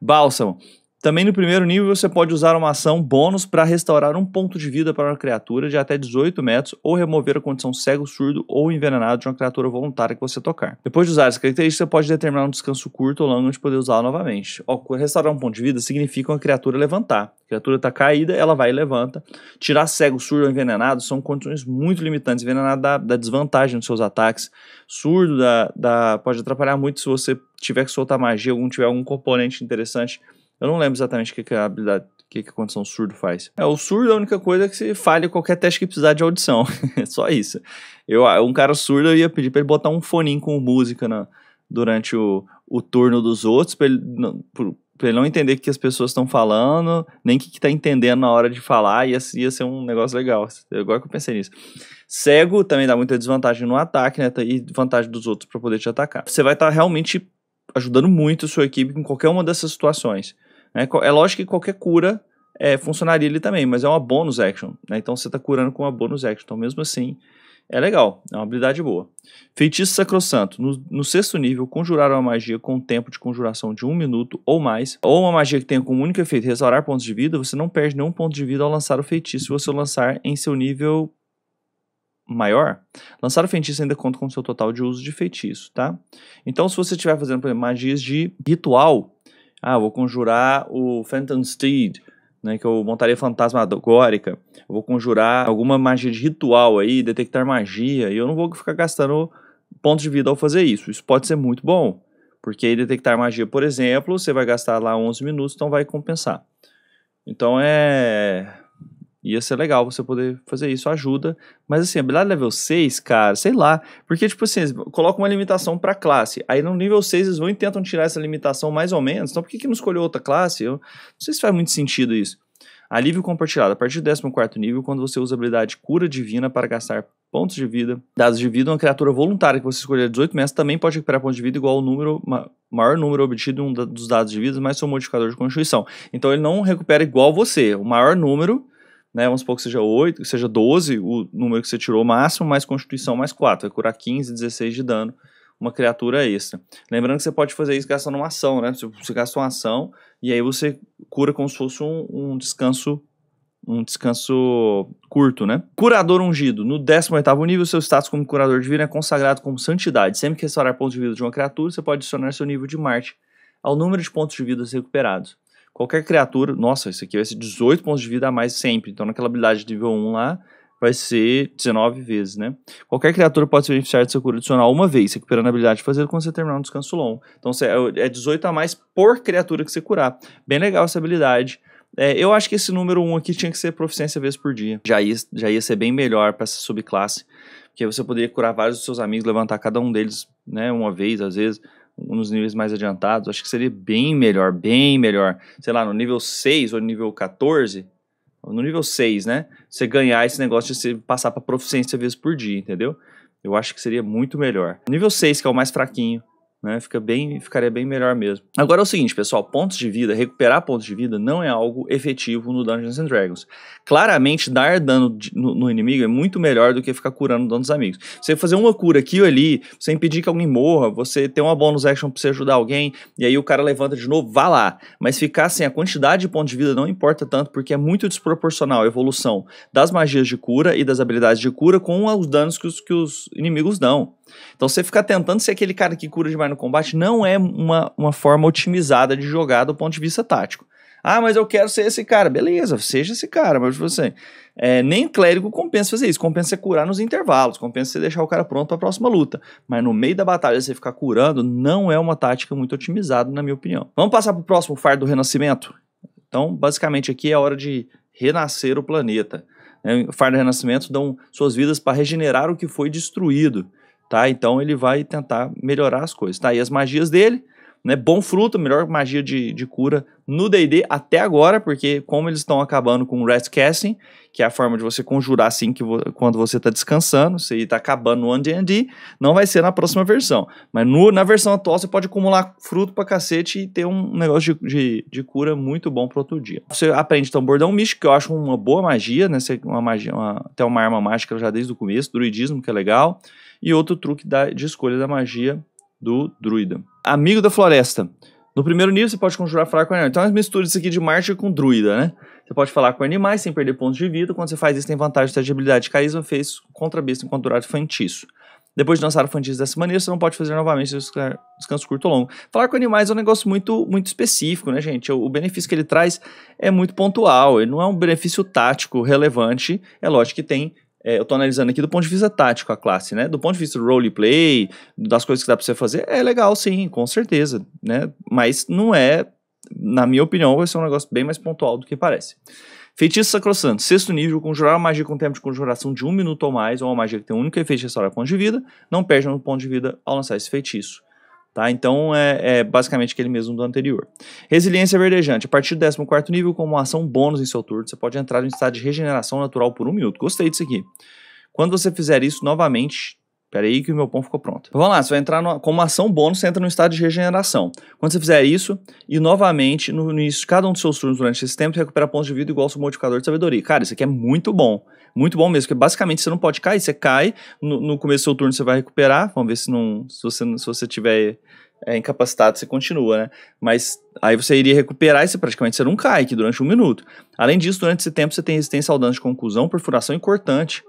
Bálsamo. Também no primeiro nível você pode usar uma ação bônus para restaurar um ponto de vida para uma criatura de até 18 metros ou remover a condição cego, surdo ou envenenado de uma criatura voluntária que você tocar. Depois de usar essa característica, você pode determinar um descanso curto ou longo antes de poder usá-la novamente. Ó, restaurar um ponto de vida significa uma criatura levantar. A criatura está caída, ela vai e levanta. Tirar cego, surdo ou envenenado são condições muito limitantes. Envenenado dá, dá desvantagem nos seus ataques. Surdo dá, dá, pode atrapalhar muito se você tiver que soltar magia, ou tiver algum componente interessante eu não lembro exatamente o que, que a habilidade o que, que a condição surdo faz? É, o surdo é a única coisa que se falha qualquer teste que precisar de audição. Só isso. Eu, ah, um cara surdo, eu ia pedir para ele botar um foninho com música na, durante o, o turno dos outros, para ele, não, pra ele não entender o que as pessoas estão falando, nem o que, está entendendo na hora de falar, ia, ia ser um negócio legal. Agora que eu pensei nisso. Cego também dá muita desvantagem no ataque, né? Tá, e vantagem dos outros para poder te atacar. Você vai estar tá realmente ajudando muito a sua equipe em qualquer uma dessas situações. Né? É lógico que qualquer cura é, funcionaria ali também, mas é uma bônus action. Né? Então você está curando com uma bônus action. Então, mesmo assim, é legal, é uma habilidade boa. Feitiço Sacrosanto. No, no sexto nível, conjurar uma magia com um tempo de conjuração de um minuto ou mais, ou uma magia que tenha como único efeito restaurar pontos de vida, você não perde nenhum ponto de vida ao lançar o feitiço se você lançar em seu nível maior, lançar o feitiço ainda conta com o seu total de uso de feitiço, tá? Então, se você estiver fazendo, por exemplo, magias de ritual, ah, vou conjurar o Phantom Steed, né, que eu é montaria fantasma agórica. Vou conjurar alguma magia de ritual aí, detectar magia. E eu não vou ficar gastando pontos de vida ao fazer isso. Isso pode ser muito bom. Porque aí detectar magia, por exemplo, você vai gastar lá 11 minutos, então vai compensar. Então é Ia ser legal você poder fazer isso, ajuda. Mas assim, habilidade level 6, cara, sei lá. Porque, tipo assim, coloca uma limitação pra classe. Aí no nível 6 eles vão e tentam tirar essa limitação mais ou menos. Então por que, que não escolheu outra classe? Eu não sei se faz muito sentido isso. Alívio compartilhado. A partir do 14 nível, quando você usa a habilidade Cura Divina para gastar pontos de vida, dados de vida, uma criatura voluntária que você escolher 18 meses também pode recuperar pontos de vida igual ao número, ma maior número obtido em um dos dados de vida, mas seu modificador de constituição. Então ele não recupera igual você. O maior número né? Vamos supor que seja 8, que seja 12 o número que você tirou máximo, mais constituição mais 4, vai curar 15, 16 de dano, uma criatura extra. Lembrando que você pode fazer isso gastando uma ação, né? Tipo, você gasta uma ação e aí você cura como se fosse um, um descanso um descanso curto, né? Curador ungido. No 18 nível, seu status como curador divino é consagrado como santidade. Sempre que restaurar pontos de vida de uma criatura, você pode adicionar seu nível de Marte ao número de pontos de vida recuperados qualquer criatura, nossa, isso aqui vai ser 18 pontos de vida a mais sempre. Então, naquela habilidade de nível 1 lá, vai ser 19 vezes, né? Qualquer criatura pode se beneficiar de seu cura adicional uma vez, recuperando a habilidade de fazer quando você terminar um descanso longo. Então, é 18 é a mais por criatura que você curar. Bem legal essa habilidade. É, eu acho que esse número 1 aqui tinha que ser proficiência vezes por dia. Já ia, já ia ser bem melhor para essa subclasse, porque você poderia curar vários dos seus amigos, levantar cada um deles né, uma vez, às vezes nos níveis mais adiantados, acho que seria bem melhor, bem melhor. Sei lá, no nível 6 ou nível 14, no nível 6, né? Você ganhar esse negócio de você passar para proficiência vezes por dia, entendeu? Eu acho que seria muito melhor. Nível 6, que é o mais fraquinho, né? Fica bem, ficaria bem melhor mesmo. Agora é o seguinte, pessoal, pontos de vida, recuperar pontos de vida não é algo efetivo no Dungeons and Dragons. Claramente, dar dano no, no inimigo é muito melhor do que ficar curando dano dos amigos. Você fazer uma cura aqui ou ali, você impedir que alguém morra, você ter uma bonus action pra você ajudar alguém, e aí o cara levanta de novo, vá lá. Mas ficar sem assim, a quantidade de pontos de vida não importa tanto, porque é muito desproporcional a evolução das magias de cura e das habilidades de cura com os danos que os, que os inimigos dão. Então você ficar tentando ser aquele cara que cura demais no combate não é uma, uma forma otimizada de jogar do ponto de vista tático. Ah, mas eu quero ser esse cara. Beleza, seja esse cara, mas você. É, nem clérigo compensa fazer isso. Compensa você curar nos intervalos, compensa você deixar o cara pronto para a próxima luta. Mas no meio da batalha você ficar curando não é uma tática muito otimizada, na minha opinião. Vamos passar para o próximo fardo do renascimento? Então, basicamente, aqui é a hora de renascer o planeta. É, o fardo do renascimento dão suas vidas para regenerar o que foi destruído tá? Então ele vai tentar melhorar as coisas, tá? E as magias dele, né? Bom fruto, melhor magia de, de cura no D&D até agora, porque como eles estão acabando com o Rest Casting, que é a forma de você conjurar assim que vo quando você está descansando, você está acabando no D&D, não vai ser na próxima versão. Mas no, na versão atual você pode acumular fruto pra cacete e ter um negócio de, de, de cura muito bom pro outro dia. Você aprende então bordão místico, que eu acho uma boa magia, né? Uma magia, uma, até uma arma mágica já desde o começo, druidismo, que é legal e outro truque da, de escolha da magia do druida. Amigo da floresta. No primeiro nível, você pode conjurar falar com animais. Então, mistura isso aqui de mágica com druida, né? Você pode falar com animais sem perder pontos de vida. Quando você faz isso, tem vantagem de habilidade de carisma, fez contra besta enquanto durar feitiço. Depois de lançar o feitiço dessa maneira, você não pode fazer novamente descanso curto ou longo. Falar com animais é um negócio muito, muito específico, né, gente? O benefício que ele traz é muito pontual. Ele não é um benefício tático relevante. É lógico que tem é, eu estou analisando aqui do ponto de vista tático a classe, né? Do ponto de vista do roleplay, das coisas que dá para você fazer, é legal sim, com certeza, né? Mas não é, na minha opinião, vai ser um negócio bem mais pontual do que parece. Feitiço Sacrossanto, sexto nível, conjurar uma magia com tempo de conjuração de um minuto ou mais, ou uma magia que tem um único efeito de restaurar ponto de vida, não perde um ponto de vida ao lançar esse feitiço. Tá? Então, é, é, basicamente aquele mesmo do anterior. Resiliência verdejante. A partir do 14 nível, como uma ação bônus em seu turno, você pode entrar em estado de regeneração natural por um minuto. Gostei disso aqui. Quando você fizer isso novamente, Pera aí que o meu pão ficou pronto. Vamos lá, você vai entrar com uma ação bônus, você entra no estado de regeneração. Quando você fizer isso, e novamente, no, início de cada um dos seus turnos durante esse tempo, você recupera pontos de vida igual ao seu modificador de sabedoria. Cara, isso aqui é muito bom. Muito bom mesmo, porque basicamente você não pode cair. Você cai, no, no começo do seu turno você vai recuperar. Vamos ver se não. Se você, se você tiver é, incapacitado, você continua, né? Mas aí você iria recuperar e você praticamente você não cai, aqui durante um minuto. Além disso, durante esse tempo você tem resistência ao dano de conclusão, perfuração e cortante.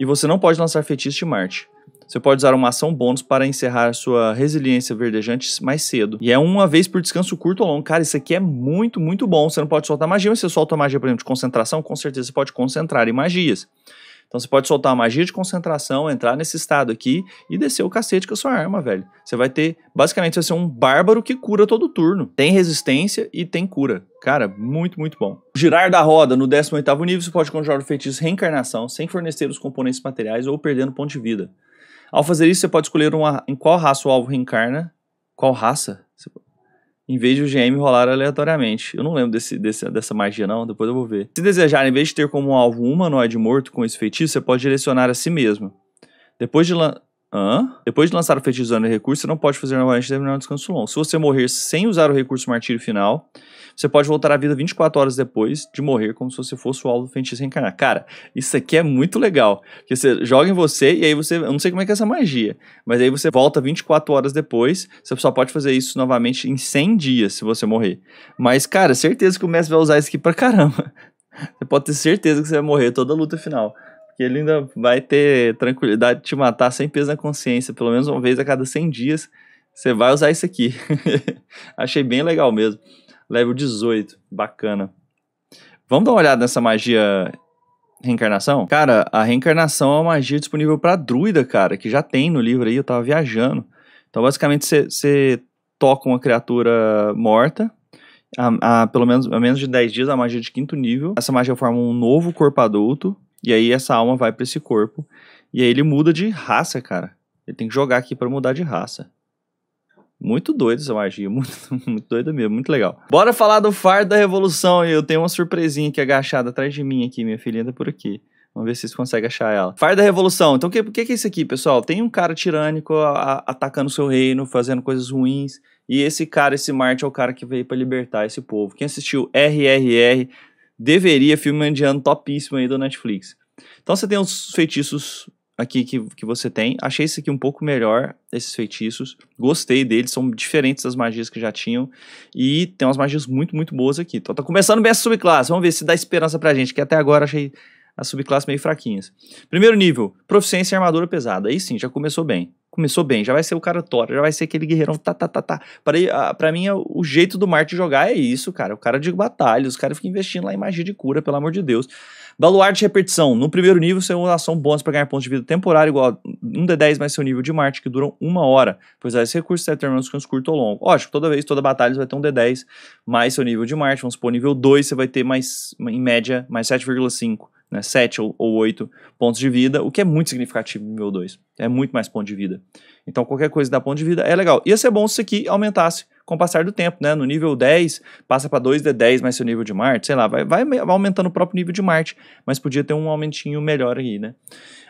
E você não pode lançar feitiço de Marte você pode usar uma ação bônus para encerrar sua resiliência verdejante mais cedo. E é uma vez por descanso curto ou longo. Cara, isso aqui é muito, muito bom. Você não pode soltar magia, mas você solta magia, por exemplo, de concentração, com certeza você pode concentrar em magias. Então você pode soltar uma magia de concentração, entrar nesse estado aqui e descer o cacete com a sua arma, velho. Você vai ter, basicamente, você vai ser um bárbaro que cura todo turno. Tem resistência e tem cura. Cara, muito, muito bom. Girar da roda no 18º nível, você pode conjurar o feitiço reencarnação sem fornecer os componentes materiais ou perdendo ponto de vida. Ao fazer isso, você pode escolher uma, em qual raça o alvo reencarna. Qual raça? Em vez de o GM rolar aleatoriamente. Eu não lembro desse, desse, dessa magia, não. Depois eu vou ver. Se desejar, em vez de ter como alvo um humanoide morto com esse feitiço, você pode direcionar a si mesmo. Depois de, Hã? Depois de lançar o feitiço usando o recurso, você não pode fazer novamente terminar o descanso longo. Se você morrer sem usar o recurso martírio final, você pode voltar à vida 24 horas depois de morrer, como se você fosse o alvo do feitiço reencarnar. Cara, isso aqui é muito legal. Porque você joga em você e aí você. Eu não sei como é que é essa magia, mas aí você volta 24 horas depois. Você só pode fazer isso novamente em 100 dias se você morrer. Mas, cara, certeza que o mestre vai usar isso aqui pra caramba. Você pode ter certeza que você vai morrer toda a luta final. Porque ele ainda vai ter tranquilidade de te matar sem peso na consciência, pelo menos uma vez a cada 100 dias. Você vai usar isso aqui. Achei bem legal mesmo. Level 18. Bacana. Vamos dar uma olhada nessa magia reencarnação? Cara, a reencarnação é uma magia disponível para druida, cara, que já tem no livro aí, eu tava viajando. Então, basicamente, você toca uma criatura morta, a, a, pelo menos a menos de 10 dias, a magia é de quinto nível. Essa magia forma um novo corpo adulto, e aí essa alma vai para esse corpo. E aí ele muda de raça, cara. Ele tem que jogar aqui para mudar de raça. Muito doido essa magia, muito, muito doida mesmo, muito legal. Bora falar do fardo da revolução, eu tenho uma surpresinha aqui agachada atrás de mim aqui, minha filhinha tá por aqui. Vamos ver se vocês conseguem achar ela. Fardo da Revolução. Então, o que, que, que, é isso aqui, pessoal? Tem um cara tirânico a, a, atacando seu reino, fazendo coisas ruins. E esse cara, esse Marte, é o cara que veio para libertar esse povo. Quem assistiu RRR deveria, filme indiano topíssimo aí do Netflix. Então, você tem os feitiços aqui que, que você tem. Achei esse aqui um pouco melhor, esses feitiços. Gostei deles, são diferentes das magias que já tinham. E tem umas magias muito, muito boas aqui. Então tá começando bem essa subclasse. Vamos ver se dá esperança pra gente, que até agora achei as subclasses meio fraquinhas. Primeiro nível, proficiência e armadura pesada. Aí sim, já começou bem. Começou bem, já vai ser o cara tora, já vai ser aquele guerreirão tá, tá, tá, tá. Pra, pra mim, é o jeito do Marte jogar é isso, cara. O cara de batalha, os caras ficam investindo lá em magia de cura, pelo amor de Deus. Baluarte de repetição. No primeiro nível, você ação bônus para ganhar pontos de vida temporário igual a 1 de 10 mais seu nível de Marte, que duram uma hora. Pois é, esse recurso está determinando descanso curto ou longo. Ótimo, toda vez, toda batalha, você vai ter um de 10 mais seu nível de Marte. Vamos supor, nível 2, você vai ter mais, em média, mais 7,5 né, 7 ou, ou 8 pontos de vida, o que é muito significativo no nível 2. É muito mais ponto de vida. Então, qualquer coisa que dá ponto de vida é legal. Ia ser bom se isso aqui aumentasse com o passar do tempo, né? No nível 10, passa para 2D10 mais seu nível de Marte, sei lá, vai, vai, aumentando o próprio nível de Marte, mas podia ter um aumentinho melhor aí, né?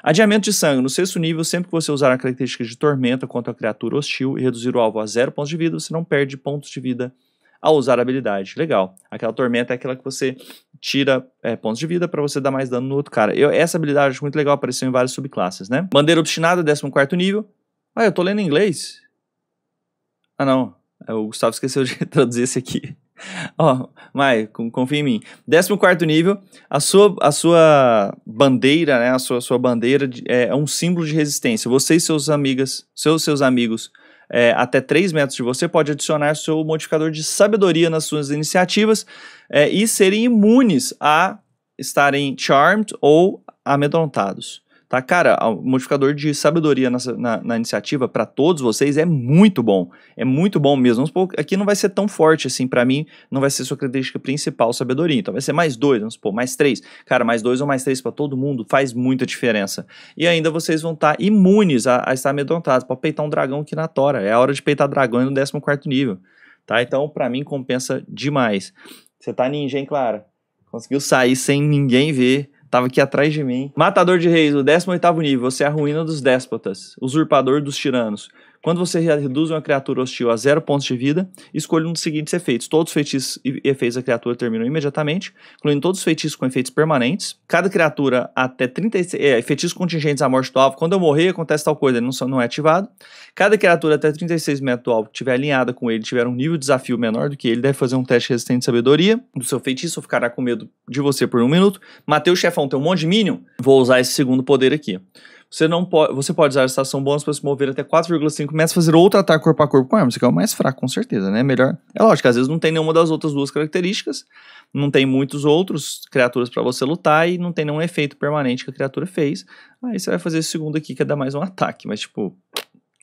Adiamento de sangue. No sexto nível, sempre que você usar a característica de tormenta contra a criatura hostil e reduzir o alvo a zero pontos de vida, você não perde pontos de vida ao usar a habilidade. Legal. Aquela tormenta é aquela que você tira é, pontos de vida para você dar mais dano no outro cara. Eu, essa habilidade eu acho muito legal, apareceu em várias subclasses, né? Bandeira obstinada, 14 nível. Ah, eu tô lendo em inglês? Ah, não. É, o Gustavo esqueceu de traduzir esse aqui. Ó, oh, Mai, confia em mim. 14 nível, a sua, a sua bandeira, né? A sua, sua bandeira de, é, é, um símbolo de resistência. Você e seus amigas, seus, seus amigos, é, até 3 metros de você, pode adicionar seu modificador de sabedoria nas suas iniciativas é, e serem imunes a estarem charmed ou amedrontados. Tá, cara, o modificador de sabedoria na, na, iniciativa para todos vocês é muito bom. É muito bom mesmo. Vamos supor, aqui não vai ser tão forte assim, para mim, não vai ser sua característica principal, sabedoria. Então vai ser mais dois, vamos supor, mais três. Cara, mais dois ou mais três para todo mundo faz muita diferença. E ainda vocês vão estar tá imunes a, a estar amedrontados. para peitar um dragão aqui na Tora. É a hora de peitar dragão no 14 nível. Tá? Então, para mim, compensa demais. Você tá ninja, hein, Clara? Conseguiu sair sem ninguém ver Tava aqui atrás de mim. Matador de reis, o 18 nível. Você é a ruína dos déspotas, usurpador dos tiranos. Quando você reduz uma criatura hostil a zero pontos de vida, escolha um dos seguintes efeitos. Todos os feitiços e efeitos da criatura terminam imediatamente, incluindo todos os feitiços com efeitos permanentes. Cada criatura até 36... É, feitiços contingentes à morte do alvo. Quando eu morrer, acontece tal coisa, ele não, não é ativado. Cada criatura até 36 metros do alvo que estiver alinhada com ele, tiver um nível de desafio menor do que ele, deve fazer um teste resistente de sabedoria do seu feitiço, ficará com medo de você por um minuto. Matei o chefão, tem um monte de minion. Vou usar esse segundo poder aqui. Você não pode, você pode usar a estação bônus para se mover até 4,5 metros, fazer outro ataque corpo a corpo com a arma. Isso aqui é o mais fraco, com certeza, né? Melhor. É lógico, às vezes não tem nenhuma das outras duas características, não tem muitos outros criaturas para você lutar e não tem nenhum efeito permanente que a criatura fez. Aí você vai fazer esse segundo aqui que é dar mais um ataque, mas tipo,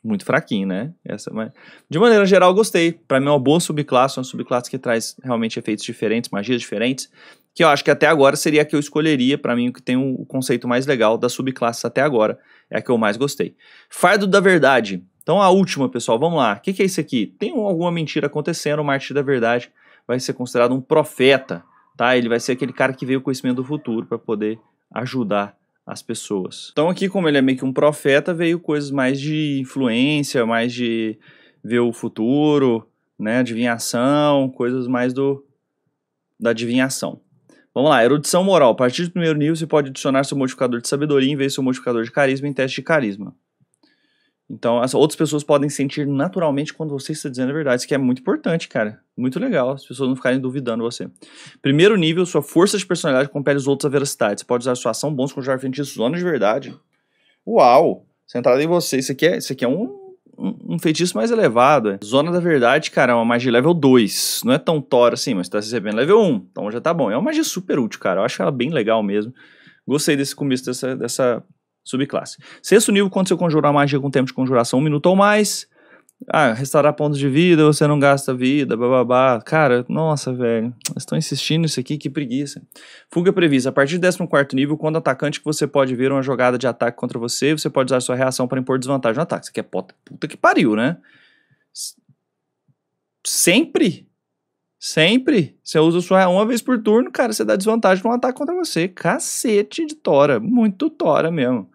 muito fraquinho, né? Essa, é mas... De maneira geral, gostei. Para mim é uma boa subclasse, uma subclasse que traz realmente efeitos diferentes, magias diferentes que eu acho que até agora seria a que eu escolheria, para mim, o que tem o conceito mais legal das subclasses até agora. É a que eu mais gostei. Fardo da Verdade. Então, a última, pessoal, vamos lá. O que, que, é isso aqui? Tem alguma mentira acontecendo, o Marte da Verdade vai ser considerado um profeta, tá? Ele vai ser aquele cara que veio o conhecimento do futuro para poder ajudar as pessoas. Então, aqui, como ele é meio que um profeta, veio coisas mais de influência, mais de ver o futuro, né? Adivinhação, coisas mais do da adivinhação. Vamos lá, erudição moral. A partir do primeiro nível, você pode adicionar seu modificador de sabedoria em vez do seu modificador de carisma em teste de carisma. Então, as outras pessoas podem sentir naturalmente quando você está dizendo a verdade, isso que é muito importante, cara. Muito legal, as pessoas não ficarem duvidando você. Primeiro nível, sua força de personalidade compele os outros à veracidade. Você pode usar sua ação bons com jardim de zona de verdade. Uau! Centrado em você, isso aqui é, isso aqui é um um, feitiço mais elevado. É. Zona da Verdade, cara, é uma magia level 2. Não é tão tora assim, mas tá recebendo level 1. Então já tá bom. É uma magia super útil, cara. Eu acho ela bem legal mesmo. Gostei desse começo dessa, dessa subclasse. Sexto nível, quando você conjurar magia com tempo de conjuração, um minuto ou mais. Ah, restaurar pontos de vida, você não gasta vida, babá, Cara, nossa, velho. Estão insistindo isso aqui, que preguiça. Fuga prevista. A partir do 14 nível, quando atacante que você pode ver uma jogada de ataque contra você, você pode usar sua reação para impor desvantagem no ataque. Isso aqui é puta, puta que pariu, né? Sempre? Sempre? Você usa sua uma vez por turno, cara, você dá desvantagem num ataque contra você. Cacete de tora. Muito tora mesmo.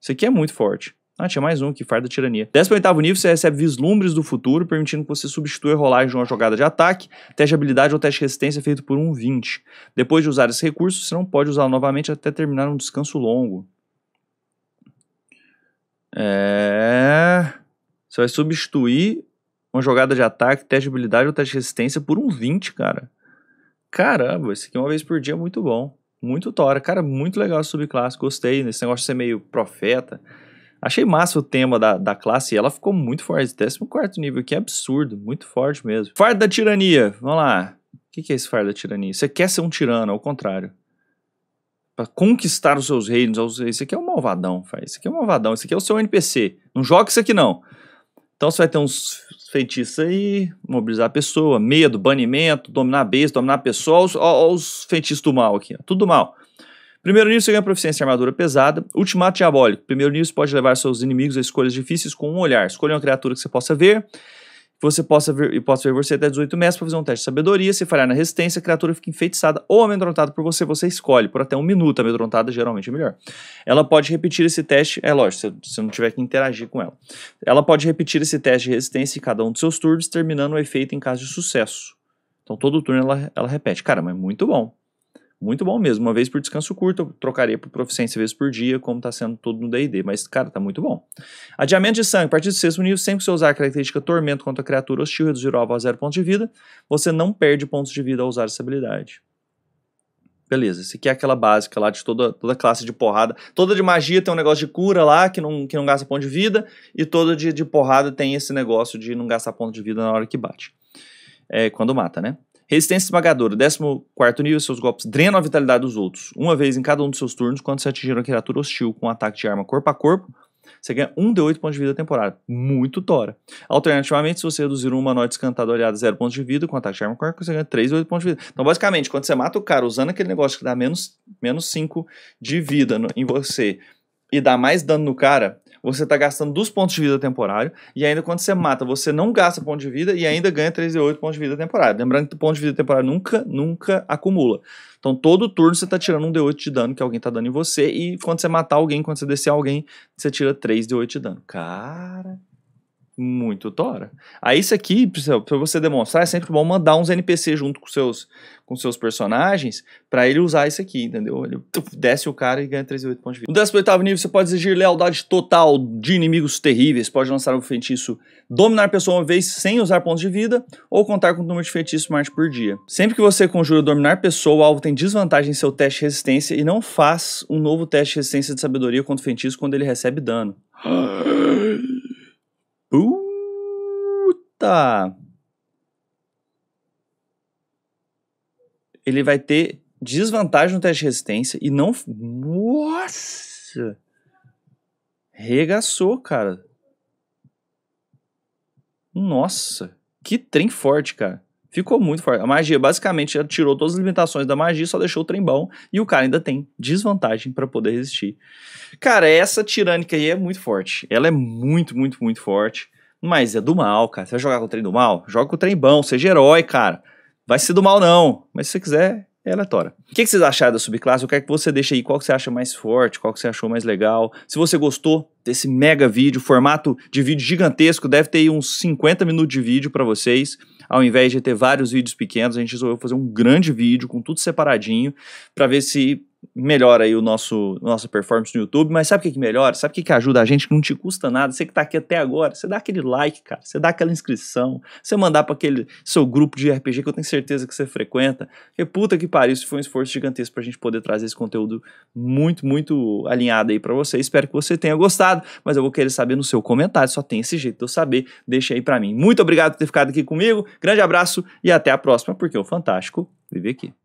Isso aqui é muito forte. Ah, tinha mais um, que farda tirania. 18 nível, você recebe vislumbres do futuro, permitindo que você substitua a rolagem de uma jogada de ataque, teste de habilidade ou teste de resistência feito por um 20. Depois de usar esse recurso, você não pode usá-lo novamente até terminar um descanso longo. É... Você vai substituir uma jogada de ataque, teste de habilidade ou teste de resistência por um 20, cara. Caramba, esse aqui uma vez por dia é muito bom. Muito tora. Cara, muito legal a subclasse. Gostei desse negócio de ser meio profeta. Achei massa o tema da, da classe e ela ficou muito forte. 14 nível, que é absurdo, muito forte mesmo. Fardo da tirania, vamos lá. O que, que é esse fardo da tirania? Você quer ser um tirano, ao contrário. Pra conquistar os seus reinos, esse aqui é um malvadão, faz. Esse aqui é um malvadão, esse aqui é o seu NPC. Não joga isso aqui não. Então você vai ter uns feitiços aí, mobilizar a pessoa, medo, banimento, dominar a base, dominar pessoas, olha os feitiços do mal aqui, tudo mal. Primeiro nível, você ganha proficiência em armadura pesada. Ultimato diabólico. Primeiro nível, você pode levar seus inimigos a escolhas difíceis com um olhar. Escolha uma criatura que você possa ver. Que você possa ver e possa ver você até 18 metros para fazer um teste de sabedoria. Se falhar na resistência, a criatura fica enfeitiçada ou amedrontada por você, você escolhe. Por até um minuto, amedrontada geralmente é melhor. Ela pode repetir esse teste. É lógico, se você não tiver que interagir com ela. Ela pode repetir esse teste de resistência em cada um de seus turnos, terminando o efeito em caso de sucesso. Então todo turno ela, ela repete. Cara, mas é muito bom muito bom mesmo. Uma vez por descanso curto, eu trocaria por proficiência vezes por dia, como está sendo todo no DD. Mas, cara, tá muito bom. Adiamento de sangue. A partir do sexto nível, sempre que você usar a característica tormento contra a criatura hostil, reduzir o alvo a zero ponto de vida, você não perde pontos de vida ao usar essa habilidade. Beleza, esse aqui é aquela básica lá de toda, toda classe de porrada. Toda de magia tem um negócio de cura lá, que não, que não gasta ponto de vida, e toda de, de porrada tem esse negócio de não gastar ponto de vida na hora que bate. É, quando mata, né? Resistência esmagadora. 14 nível, seus golpes drenam a vitalidade dos outros. Uma vez em cada um dos seus turnos, quando você atingir uma criatura hostil com um ataque de arma corpo a corpo, você ganha 1 de 8 pontos de vida temporário. Muito tora. Alternativamente, se você reduzir um humanoide escantado aliado a 0 pontos de vida com ataque de arma corpo, você ganha 3 de 8 pontos de vida. Então, basicamente, quando você mata o cara usando aquele negócio que dá menos, menos 5 de vida no, em você e dá mais dano no cara, você está gastando dos pontos de vida temporário, e ainda quando você mata, você não gasta ponto de vida e ainda ganha 3 e 8 pontos de vida temporário. Lembrando que o ponto de vida temporário nunca, nunca acumula. Então, todo turno você está tirando um D8 de dano que alguém está dando em você, e quando você matar alguém, quando você descer alguém, você tira 3 D8 de dano. Cara, muito tora. Aí isso aqui, para você demonstrar, é sempre bom mandar uns NPC junto com seus com seus personagens para ele usar isso aqui, entendeu? Ele desce o cara e ganha 38 pontos de vida. No 18 nível, você pode exigir lealdade total de inimigos terríveis. Pode lançar um feitiço dominar a pessoa uma vez sem usar pontos de vida ou contar com o número de feitiços mais por dia. Sempre que você conjura dominar pessoa, o alvo tem desvantagem em seu teste de resistência e não faz um novo teste de resistência de sabedoria contra o feitiço quando ele recebe dano. Puta! Ele vai ter desvantagem no teste de resistência e não. Nossa! Regaçou, cara. Nossa! Que trem forte, cara. Ficou muito forte. A magia basicamente tirou todas as limitações da magia, só deixou o trem bom. E o cara ainda tem desvantagem para poder resistir. Cara, essa tirânica aí é muito forte. Ela é muito, muito, muito forte. Mas é do mal, cara. Você vai jogar com o trem do mal? Joga com o trem bom, seja herói, cara. Vai ser do mal, não. Mas se você quiser, é aleatória. O que, vocês acharam da subclasse? Eu quero é que você deixe aí qual que você acha mais forte, qual que você achou mais legal. Se você gostou desse mega vídeo, formato de vídeo gigantesco, deve ter aí uns 50 minutos de vídeo para vocês. Ao invés de ter vários vídeos pequenos, a gente resolveu fazer um grande vídeo com tudo separadinho para ver se melhora aí o nosso nossa performance no YouTube, mas sabe o que, que melhora? Sabe o que, que ajuda a gente? Que não te custa nada. Você que está aqui até agora, você dá aquele like, cara, você dá aquela inscrição, você mandar para aquele seu grupo de RPG que eu tenho certeza que você frequenta. E puta que pariu, isso foi um esforço gigantesco para a gente poder trazer esse conteúdo muito, muito alinhado aí para você. Espero que você tenha gostado, mas eu vou querer saber no seu comentário, só tem esse jeito de eu saber. Deixa aí para mim. Muito obrigado por ter ficado aqui comigo. Grande abraço e até a próxima, porque o fantástico vive aqui.